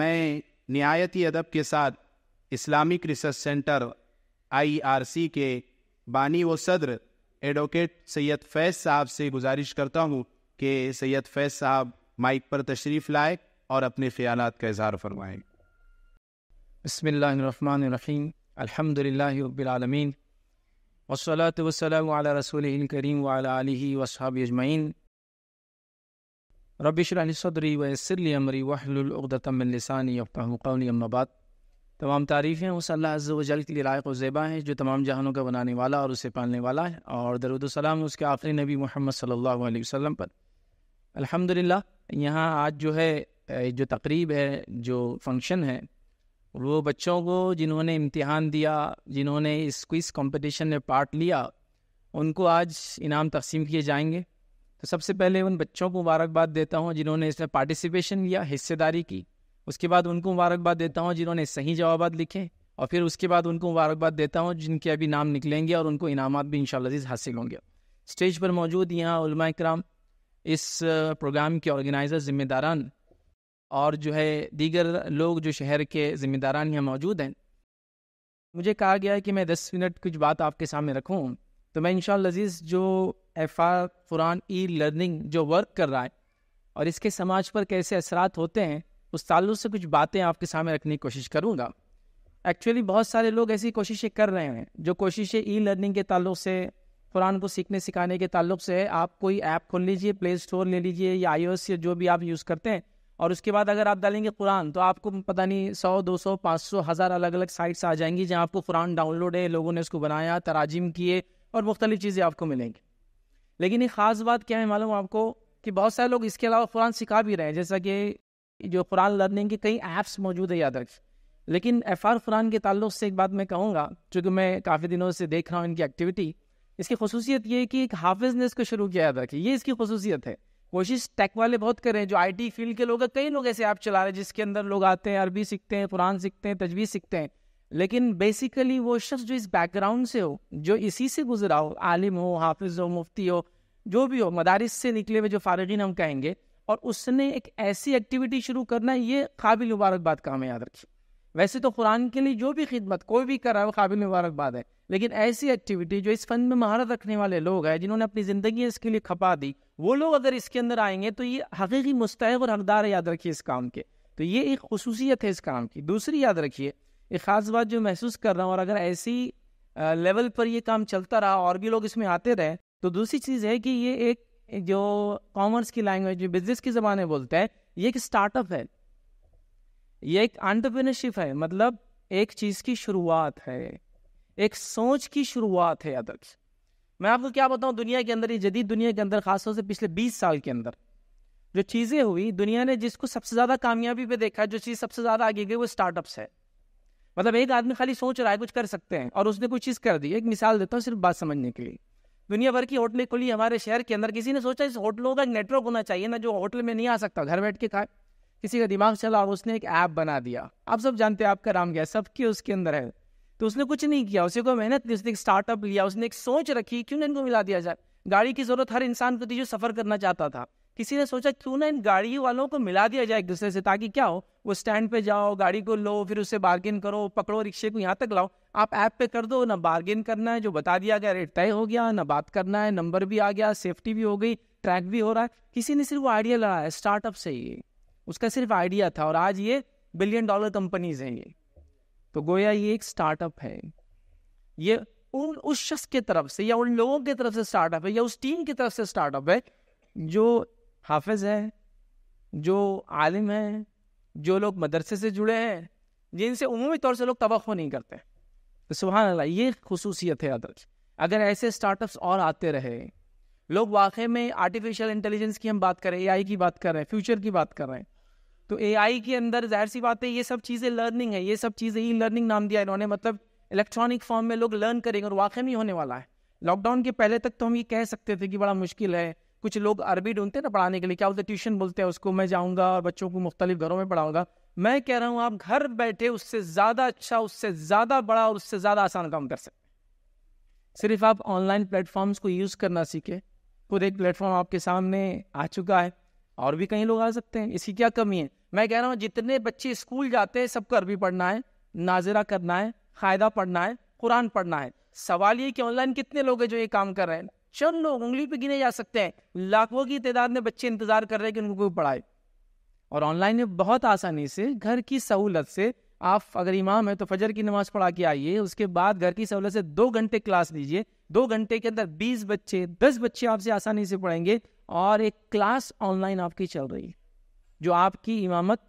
मैं नियायती अदब के साथ इस्लामिक रिसर्च सेंटर आईआरसी के बानी व सदर एडवोकेट सैयद फैज़ साहब से गुजारिश करता हूँ कि सैयद फैज़ साहब माइक पर तशरीफ़ लाए और अपने ख्याल का इजहार फरमाएँ बसमीम अलहमदिल्लाबीआलमीन वसलात वसलम रसूल करीम वाली वसहब यजमैन रबिशरली सदरी वसर अमरी वाहलतमलसानी अम्माबाद तमाम तारीफ़ें उस अल्लाह अज्जल के लिए लायक ज़ेबा हैं जो तमाम जहानों का बनाने वाला और उसे पालने वाला है और दरुदसलाम उसके आखिरी नबी मोहम्मद सल्लल्लाहु अलैहि पर अल्हम्दुलिल्लाह यहाँ आज जो है जो तकरीब है जो फंक्शन है वो बच्चों को जिन्होंने इम्तहान दिया जिन्होंने इस क्विज़ कंपटीशन में पार्ट लिया उनको आज इनाम तकसीम किए जाएंगे तो सबसे पहले उन बच्चों को मुबारकबाद देता हूँ जिन्होंने इसमें पार्टिसिपेशन लिया हिस्सेदारी की उसके बाद उनको मुबारकबाद देता हूँ जिन्होंने सही जवाब लिखे और फिर उसके बाद उनको मुबारकबाद देता हूँ जिनके अभी नाम निकलेंगे और उनको इनाम भी इन अजीज़ हासिल होंगे स्टेज पर मौजूद यहाँ कराम इस प्रोग्राम के ऑर्गेनाइज़र ज़िम्मेदारान और जो है दीगर लोग जो शहर के ज़िम्मेदारान यहाँ मौजूद हैं मुझे कहा गया है कि मैं दस मिनट कुछ बात आपके सामने रखूँ तो मैं इन लजीज़ जो F R Quran E learning जो वर्क कर रहा है और इसके समाज पर कैसे असरात होते हैं उस ताल्लुक से कुछ बातें आपके सामने रखने की कोशिश करूँगा एक्चुअली बहुत सारे लोग ऐसी कोशिशें कर रहे हैं जो कोशिशें ई लर्निंग के ताल्लुक से कुरान को सीखने सिखाने के ताल्लुक से है आप कोई ऐप खोल लीजिए प्ले स्टोर ले लीजिए या आई या जो भी आप यूज़ करते हैं और उसके बाद अगर आप डालेंगे कुरान तो आपको पता नहीं सौ दो सौ पाँच सौ हज़ार अलग अलग साइट्स आ जाएंगी जहाँ आपको कुरान डाउनलोड है लोगों ने उसको बनाया तराजिम किए और मुख्तलिफ़ चीज़ें आपको मिलेंगी लेकिन ये ख़ास बात क्या है मालूम आपको कि बहुत सारे लोग इसके अलावा कुरान सिखा भी रहे हैं जैसा कि जो कुरान लर्निंग के कई ऐप्स मौजूद है याद रख लेकिन एफ आर कुरान के ताल्लुक से एक बात मैं कहूँगा चूँकि मैं काफ़ी दिनों से देख रहा हूँ इनकी एक्टिविटी इसकी खसूसियत ये है कि एक हाफिज़ ने इसको शुरू किया याद रखिए ये इसकी खसूसियत है कोशिश टेक वाले बहुत कर रहे हैं जो आईटी फील्ड के लोग हैं कई लोग ऐसे ऐप चला रहे हैं जिसके अंदर लोग आते हैं अरबी सीखते हैं कुरान सीखते हैं तजवीज़ सीखते हैं लेकिन बेसिकली वो शख्स जो इस बैकग्राउंड से हो जो इसी से गुजरा हो आलिम हो हाफिज हो मुफ्ती हो जो भी हो मदारस से निकले हुए जो फारगिन हम कहेंगे और उसने एक ऐसी एक्टिविटी शुरू करना ये काबिल मुबारकबाद काम है याद रखिए वैसे तो कुरान के लिए जो भी खिदमत कोई भी कर रहा है वो काबिल मुबारकबाद है लेकिन ऐसी एक्टिविटी जो इस फन में महारत रखने वाले लोग हैं जिन्होंने अपनी ज़िंदगी इसके लिए खपा दी वो लोग अगर इसके अंदर आएंगे तो ये हकीकी मुस्तक और हकदार याद रखिए इस काम के तो ये एक खसूसियत है इस काम की दूसरी याद रखिए एक ख़ास बात जो महसूस कर रहा हूँ और अगर ऐसी लेवल पर ये काम चलता रहा और भी लोग इसमें आते रहे तो दूसरी चीज़ है कि ये एक जो कॉमर्स की लैंग्वेज जो बिजनेस की ज़बान में बोलते हैं ये एक स्टार्टअप है ये एक आंट्रप्रनरशिप है मतलब एक चीज़ की शुरुआत है एक सोच की शुरुआत है अध्यक्ष मैं आपको क्या बताऊं दुनिया के अंदर ये जदीद दुनिया के अंदर खासतौर से पिछले 20 साल के अंदर जो चीज़ें हुई दुनिया ने जिसको सबसे ज़्यादा कामयाबी पे देखा है जो चीज़ सबसे ज़्यादा आगे गई वो स्टार्टअप्स है मतलब एक आदमी खाली सोच रहा है कुछ कर सकते हैं और उसने कोई चीज़ कर दी एक मिसाल देता हूँ सिर्फ बात समझने के लिए दुनिया भर की होटलें खुली हमारे शहर के अंदर किसी ने सोचा इस होटलों का एक नेटवर्क होना चाहिए ना जो होटल में नहीं आ सकता घर बैठ के खाए किसी का दिमाग चला और उसने एक ऐप बना दिया आप सब जानते हैं आपका राम गया सबके उसके अंदर है तो उसने कुछ नहीं किया उसे कोई मेहनत दी उसने एक स्टार्टअप लिया उसने एक सोच रखी क्यों ना इनको मिला दिया जाए गाड़ी की जरूरत हर इंसान को थी जो सफर करना चाहता था किसी ने सोचा क्यों ना इन गाड़ी वालों को मिला दिया जाए एक दूसरे से ताकि क्या हो वो स्टैंड पे जाओ गाड़ी को लो फिर उससे बार्गेन करो पकड़ो रिक्शे को यहाँ तक लाओ आप ऐप पे कर दो ना बार्गेन करना है जो बता दिया गया रेट तय हो गया ना बात करना है नंबर भी आ गया सेफ्टी भी हो गई ट्रैक भी हो रहा है किसी ने सिर्फ वो आइडिया लड़ा है स्टार्टअप से ये उसका सिर्फ आइडिया था और आज ये बिलियन डॉलर कंपनीज हैं ये तो गोया ये एक स्टार्टअप है ये उन उस शख्स के तरफ से या उन लोगों की तरफ से स्टार्टअप है या उस टीम की तरफ से स्टार्टअप है जो हाफिज़ हैं जो आलिम हैं जो लोग मदरसे से जुड़े हैं जिनसे उमूमी तौर से लोग तवक़ो नहीं करते तो सुबह अल्लाह ये खसूसियत है अदल अगर ऐसे स्टार्टअप्स और आते रहे लोग वाकई में आर्टिफिशियल इंटेलिजेंस की हम बात करें एआई की बात कर रहे हैं फ्यूचर की बात कर रहे हैं तो एआई के अंदर जाहिर सी बात है ये सब चीज़ें लर्निंग है ये सब चीज़ें ई लर्निंग नाम दिया इन्होंने मतलब इलेक्ट्रॉनिक फॉर्म में लोग लर्न करेंगे और वाक़ई में होने वाला है लॉकडाउन के पहले तक तो हम ये कह सकते थे कि बड़ा मुश्किल है कुछ लोग अरबी ढूंढते हैं ना पढ़ाने के लिए क्या बोलते ट्यूशन बोलते हैं उसको मैं जाऊंगा और बच्चों को मुख्तलिफ घरों में पढ़ाऊंगा मैं कह रहा हूँ आप घर बैठे उससे ज़्यादा अच्छा उससे ज़्यादा बड़ा और उससे ज़्यादा आसान काम कर सकते सिर्फ आप ऑनलाइन प्लेटफॉर्म्स को यूज़ करना सीखे खुद एक प्लेटफॉर्म आपके सामने आ चुका है और भी कई लोग आ सकते हैं इसकी क्या कमी है मैं कह रहा हूँ जितने बच्चे स्कूल जाते हैं सबको अरबी पढ़ना है नाजरा करना है कायदा पढ़ना है कुरान पढ़ना है सवाल ये कि ऑनलाइन कितने लोग हैं जो ये काम कर रहे हैं चंद लोग उंगली पे गिने जा सकते हैं लाखों की तादाद में बच्चे इंतजार कर रहे हैं कि उनको कोई पढ़ाए और ऑनलाइन में बहुत आसानी से घर की सहूलत से आप अगर इमाम है तो फजर की नमाज पढ़ा के आइए उसके बाद घर की सहूलत से दो घंटे क्लास लीजिए दो घंटे के अंदर बीस बच्चे दस बच्चे आपसे आसानी से पढ़ेंगे और एक क्लास ऑनलाइन आपकी चल रही है जो आपकी इमामत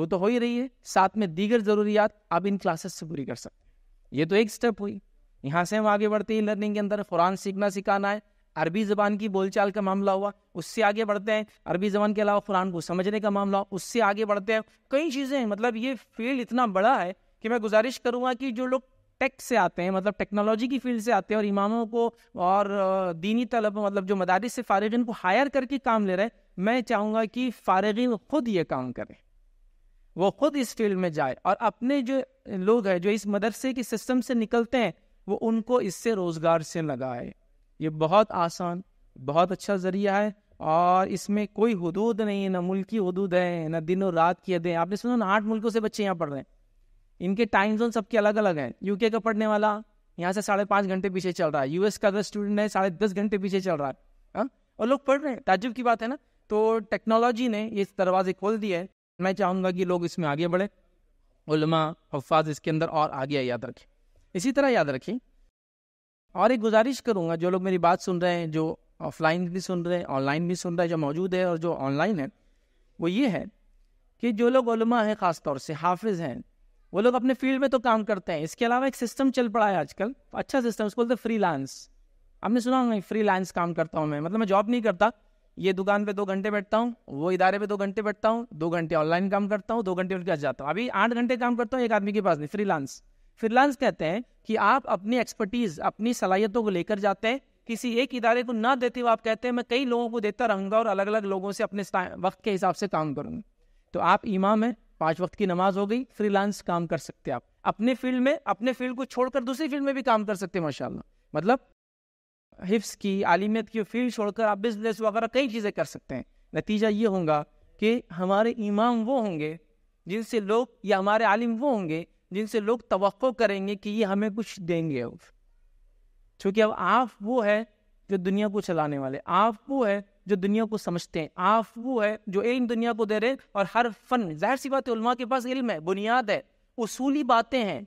वो तो हो ही रही है साथ में दीगर ज़रूरियात आप इन क्लासेस से पूरी कर सकते हैं ये तो एक स्टेप हुई यहाँ से हम आगे बढ़ते हैं लर्निंग के अंदर क़ुरान सीखना सिखाना है अरबी ज़बान की बोलचाल का मामला हुआ उससे आगे बढ़ते हैं अरबी ज़बान के अलावा कुरान को समझने का मामला हुआ उससे आगे बढ़ते हैं कई चीज़ें हैं मतलब ये फील्ड इतना बड़ा है कि मैं गुजारिश करूँगा कि जो लोग टेक से आते हैं मतलब टेक्नोलॉजी की फील्ड से आते हैं और इमामों को और दीनी तलब मतलब जो मदारिस से फ़ारगिन को हायर करके काम ले रहे हैं मैं चाहूँगा कि फ़ारगिन खुद ये काम करें वो खुद इस फील्ड में जाए और अपने जो लोग हैं जो इस मदरसे के सिस्टम से निकलते हैं वो उनको इससे रोज़गार से लगाए ये बहुत आसान बहुत अच्छा ज़रिया है और इसमें कोई हदूद नहीं है ना की हदूद है ना दिन और रात की हदें आपने सुना ना आठ मुल्कों से बच्चे यहाँ पढ़ रहे हैं इनके टाइम जोन सबके अलग अलग हैं यूके का पढ़ने वाला यहाँ से साढ़े पाँच घंटे पीछे चल रहा है यूएस का अगर स्टूडेंट है साढ़े दस घंटे पीछे चल रहा है हा? और लोग पढ़ रहे हैं ताजुब की बात है ना तो टेक्नोलॉजी ने ये दरवाजे खोल दिए मैं चाहूँगा कि लोग इसमें आगे बढ़े उलमा हफाज इसके अंदर और आगे याद रखें इसी तरह याद रखें और एक गुजारिश करूंगा जो लोग मेरी बात सुन रहे हैं जो ऑफलाइन भी सुन रहे हैं ऑनलाइन भी सुन रहे हैं जो मौजूद है और जो ऑनलाइन है वो ये है कि जो लोग उलमा हैं ख़ास तौर से हाफिज़ हैं वो लोग अपने फील्ड में तो काम करते हैं इसके अलावा एक सिस्टम चल पड़ा है आजकल अच्छा सिस्टम उसको बोलते फ्री लांस आपने सुना नहीं फ्री लांस काम करता हूँ मैं मतलब मैं जॉब नहीं करता ये दुकान पे दो घंटे बैठता हूँ वो इदारे पे दो घंटे बैठता हूँ दो घंटे ऑनलाइन काम करता हूँ दो घंटे उनके पास जाता हूँ अभी आठ घंटे काम करता हूँ एक आदमी के पास नहीं फ्री लांस फ्रीलांस कहते हैं कि आप अपनी एक्सपर्टीज अपनी सलाहियतों को लेकर जाते हैं किसी एक इदारे को ना देते हुए आप कहते हैं मैं कई लोगों को देता रहूंगा और अलग अलग लोगों से अपने वक्त के हिसाब से काम करूंगा तो आप इमाम हैं पांच वक्त की नमाज हो गई फ्रीलांस काम कर सकते हैं आप अपने फील्ड में अपने फील्ड को छोड़कर दूसरी फील्ड में भी काम कर सकते हैं माशाल्लाह मतलब हिफ्स की आलिमियत की फील्ड छोड़कर आप बिजनेस वगैरह कई चीज़ें कर सकते हैं नतीजा ये होगा कि हमारे इमाम वो होंगे जिनसे लोग या हमारे आलिम वो होंगे जिनसे लोग तो करेंगे कि ये हमें कुछ देंगे अब क्योंकि अब आप वो है जो दुनिया को चलाने वाले आप वो है जो दुनिया को समझते हैं आप वो है जो इल्म दुनिया को दे रहे और हर फन जाहिर सी बात है के पास इल्म है बुनियाद है उसूली बातें हैं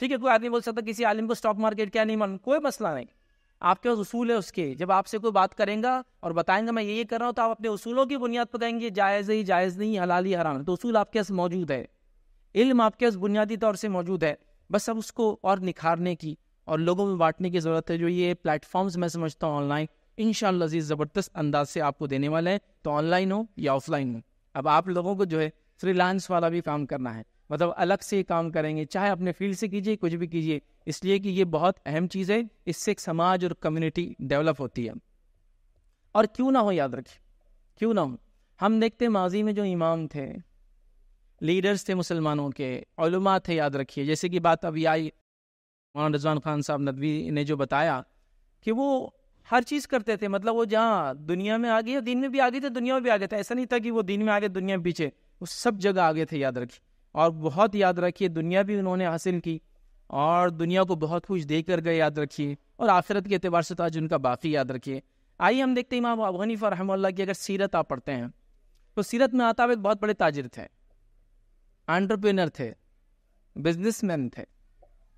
ठीक है कोई आदमी बोल सकता किसी आलिम को स्टॉक मार्केट क्या नहीं मालूम कोई मसला नहीं आपके पास उसूल है उसके जब आपसे कोई बात करेगा और बताएंगे मैं ये कर रहा हूँ तो आप अपने उसूलों की बुनियाद बताएंगे जायज़ ही जायज़ नहीं हलाल ही हराम तो उसूल आपके पास मौजूद है इल्म आपके पास बुनियादी तौर से मौजूद है बस अब उसको और निखारने की और लोगों में बांटने की ज़रूरत है जो ये प्लेटफॉर्म्स मैं समझता हूँ ऑनलाइन इन शजीज ज़बरदस्त अंदाज से आपको देने वाले हैं तो ऑनलाइन हो या ऑफलाइन हो अब आप लोगों को जो है फ्रीलांस वाला भी काम करना है मतलब अलग से काम करेंगे चाहे अपने फील्ड से कीजिए कुछ भी कीजिए इसलिए कि ये बहुत अहम चीज़ है इससे एक समाज और कम्युनिटी डेवलप होती है और क्यों ना हो याद रखिए क्यों ना हो हम देखते माजी में जो इमाम थे लीडर्स थे मुसलमानों के ओलमा थे याद रखिए जैसे कि बात अभी आई मौलाना रजवान खान साहब नदवी ने जो बताया कि वो हर चीज़ करते थे मतलब वो जहाँ दुनिया में आ गए दिन में भी आ गई थे दुनिया में भी आ गए थे ऐसा नहीं था कि वो दिन में आगे दुनिया में पीछे वो सब जगह आगे थे याद रखिए और बहुत याद रखिए दुनिया भी उन्होंने हासिल की और दुनिया को बहुत कुछ दे कर गए याद रखिए और आखिरत के अतबार से तो आज उनका बाकी याद रखिए आइए हम देखते हैं इमाम अबगनी रहमल की अगर सीरत आप पढ़ते हैं तो सीरत में आता एक बहुत बड़े ताजिर थे एंटरप्रेनर थे बिजनेसमैन थे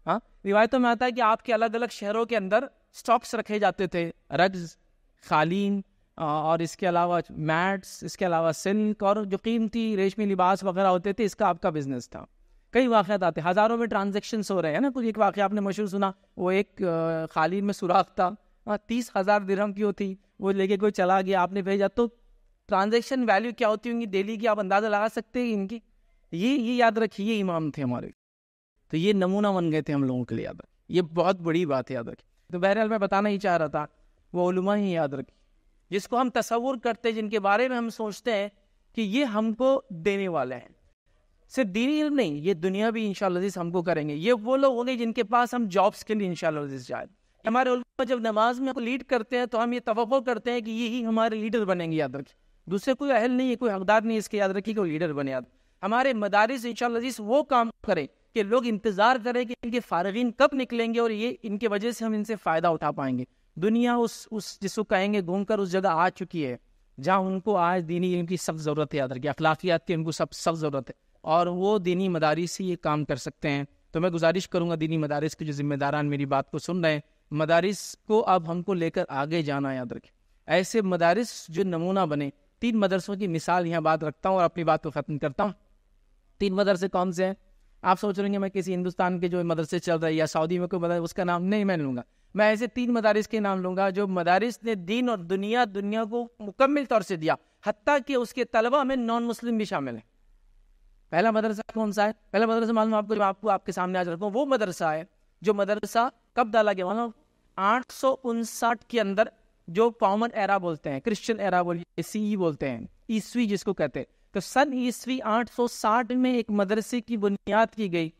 हाँ रिवायतों में आता है कि आपके अलग अलग शहरों के अंदर स्टॉक्स रखे जाते थे रग्स खालीन और इसके अलावा मैट्स इसके अलावा सिल्क और जो कीमती रेशमी लिबास वगैरह होते थे इसका आपका बिजनेस था कई वाक़ात आते हज़ारों में ट्रांजेक्शन हो रहे हैं ना कुछ एक वाक़ आपने मशहूर सुना वो एक खालीन में सुराख था हाँ तीस हज़ार दिरम की होती वो लेके कोई चला गया आपने भेजा तो ट्रांजेक्शन वैल्यू क्या होती होंगी डेली की आप अंदाज़ा लगा सकते हैं इनकी ये ये याद रखिए ये इमाम थे हमारे तो ये नमूना बन गए थे हम लोगों के लिए याद रखिए ये बहुत बड़ी बात है याद रखी तो बहरहाल मैं बताना ही चाह रहा था वो उलमा ही याद रखी जिसको हम तस्वुर करते हैं जिनके बारे में हम सोचते हैं कि ये हमको देने वाले हैं सिर्फ दीनी इल्म नहीं ये दुनिया भी इंशाल्लाह हमको करेंगे ये वो लोग होंगे जिनके पास हम जॉब्स के लिए इंशाल्लाह जाए हमारे जब नमाज में लीड करते हैं तो हम ये तो करते हैं कि यही हमारे लीडर बनेंगे याद रखिए दूसरे कोई अहल नहीं है कोई हकदार नहीं इसके याद रखिए कि वो लीडर बने याद हमारे मदारस इंशाजीज वो काम करें कि लोग इंतज़ार करें कि इनके फारगिन कब निकलेंगे और ये इनके वजह से हम इनसे फ़ायदा उठा पाएंगे दुनिया उस उस जिसको कहेंगे घूम उस जगह आ चुकी है जहाँ उनको आज दीनी की सब ज़रूरत है याद रखिए अखलाकियात की उनको सब सब ज़रूरत है और वो दीनी मदारस से ये काम कर सकते हैं तो मैं गुजारिश करूँगा दीनी मदारस के जो ज़िम्मेदारान मेरी बात को सुन रहे हैं मदारस को अब हमको लेकर आगे जाना याद रखें ऐसे मदारस जो नमूना बने तीन मदरसों की मिसाल यहाँ बात रखता हूँ और अपनी बात को ख़त्म करता हूँ तीन मदरसे कौन से हैं आप सोच रहे हैं मैं किसी हिंदुस्तान के जो मदरसे चल रहे हैं या सऊदी में कोई मदरसा उसका नाम नहीं मैं लूँगा मैं ऐसे तीन मदारस के नाम लूँगा जो मदारस ने दीन और दुनिया दुनिया को मुकम्मल तौर से दिया हती कि उसके तलबा में नॉन मुस्लिम भी शामिल है पहला मदरसा कौन सा है पहला मदरसा मालूम आपको जब आपको आपके सामने आज हूँ वो मदरसा है जो मदरसा कब डाला गया मालूम आठ सौ उनसाठ के अंदर जो कॉमन एरा बोलते हैं क्रिश्चियन एरा बोलिए सी बोलते हैं ईस्वी जिसको कहते हैं तो सन ईस्वी 860 में एक मदरसे की बुनियाद की गई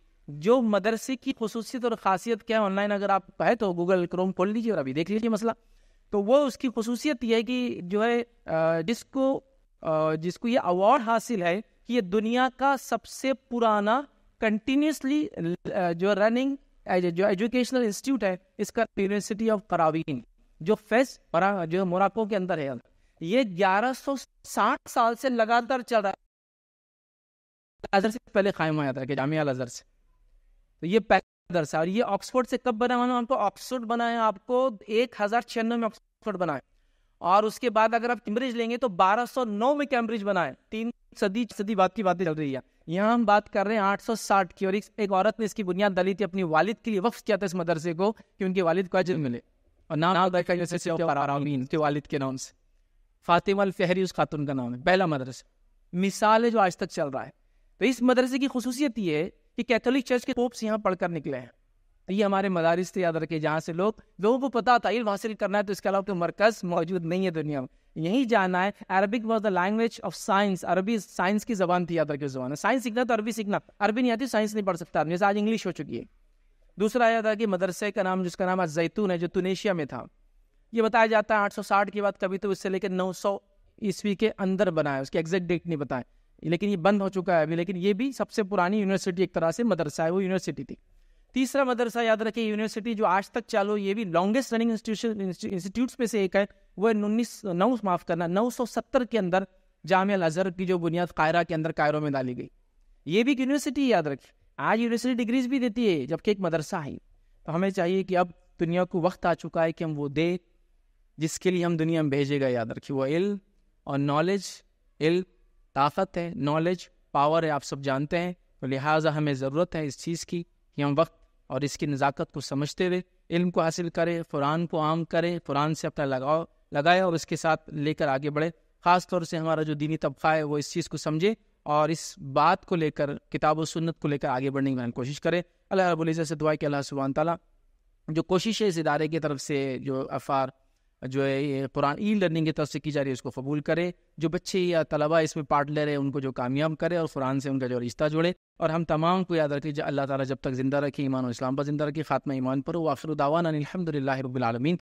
जो मदरसे की खसूसियत और खासियत क्या है ऑनलाइन अगर आप कहे तो गूगल क्रोम खोल लीजिए और अभी देख लीजिए मसला तो वो उसकी खसूसियत यह है कि जो है जिसको जिसको ये अवार्ड हासिल है कि ये दुनिया का सबसे पुराना कंटिन्यूसली जो रनिंग जो एजुकेशनल इंस्टीट्यूट है इसका यूनिवर्सिटी ऑफ करावीन जो फेस जो मोराको के अंदर है ये 1160 साल से लगातार चल रहा है अजहर से पहले कायम आया था कि जामिया अजहर से तो ये पहला और ये ऑक्सफोर्ड से कब बना मानो आपको ऑक्सफोर्ड बनाए आपको एक हजार छियानवे में ऑक्सफोर्ड बनाए और उसके बाद अगर आप कैम्ब्रिज लेंगे तो 1209 में कैम्ब्रिज बनाए तीन सदी सदी बात की बातें चल रही है यहाँ हम बात कर रहे हैं 860 की और एक, एक औरत ने इसकी बुनियाद डाली थी अपनी वालिद के लिए वक्फ किया था इस मदरसे को कि उनके वालिद को अजर मिले और नाम वालिद के नाम से फातिमा अल फहरी उस खातून का नाम है पहला मदरसा मिसाल है जो आज तक चल रहा है तो इस मदरसे की खसूसियत ये है कि कैथोलिक चर्च के पोप्स यहाँ पढ़कर निकले हैं तो ये हमारे मदारस थे याद रखे जहाँ से लोग लोगों को पता था इल्म हासिल करना है तो इसके अलावा कोई तो मरकज मौजूद नहीं है दुनिया में यही जाना है Arabic was the language of science अरबी साइंस की जबान थी याद रखे जबान साइंस सीखना तो अरबी सीखना अरबी नहीं आती साइंस नहीं पढ़ सकता आदमी आज इंग्लिश हो चुकी है दूसरा आया था कि मदरसे का नाम जिसका नाम आज जैतून है जो तुनेशिया में था ये बताया जाता है 860 के बाद कभी तो इससे लेकर 900 ईस्वी के अंदर बना है उसकी एग्जैक्ट डेट नहीं बताए लेकिन ये बंद हो चुका है अभी लेकिन ये भी सबसे पुरानी यूनिवर्सिटी एक तरह से मदरसा है वो यूनिवर्सिटी थी तीसरा मदरसा याद रखे यूनिवर्सिटी जो आज तक चालू ये भी लॉन्गेस्ट रनिंग इंस्टीट्यूट में से एक है वो उन्नीस नौ माफ करना नौ सौ सत्तर के अंदर जाम अजहर की जो बुनियाद कायरा के अंदर कायरों में डाली गई ये भी एक यूनिवर्सिटी याद रखी आज यूनिवर्सिटी डिग्रीज भी देती है जबकि एक मदरसा है तो हमें चाहिए कि अब दुनिया को वक्त आ चुका है कि हम वो दें जिसके लिए हम दुनिया में भेजेगा याद रखिए वो इल और नॉलेज इल्म ताकत है नॉलेज पावर है आप सब जानते हैं तो लिहाजा हमें ज़रूरत है इस चीज़ की कि हम वक्त और इसकी नज़ाकत को समझते हुए इल्म को हासिल करें क़ुरान को आम करें क़ुरान से अपना लगाव लगाए और उसके साथ लेकर आगे बढ़े ख़ास तौर से हमारा जो दीनी तबका है वो इस चीज़ को समझे और इस बात को लेकर किताब व सुन्नत को लेकर आगे बढ़ने की कोशिश करें अल्लाह रबुल्ज़त से दुआ कि अल्लाह सुबह तला जो कोशिश है इस इदारे की तरफ से जो अफ़ार जो है ये कुरान ई लर्निंग की तरफ से की जा रही है उसको कबूल करे जो बच्चे या तलबा इसमें पार्ट ले रहे हैं उनको जो कामयाब करे और कुरान से उनका जो रिश्ता जोड़े और हम तमाम को याद रखें अल्लाह ताला जब तक जिंदा रखे ईमान और इस्लाम पर जिंदा रखे खात्मा ईमान पर वाफर दावान अलहमदिल्ला रबालमीन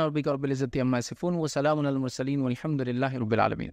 और बिक रबिल्ज़त अम्मा सिफ़ून वसलामसलिन अलहमदिल्ला रबालमीन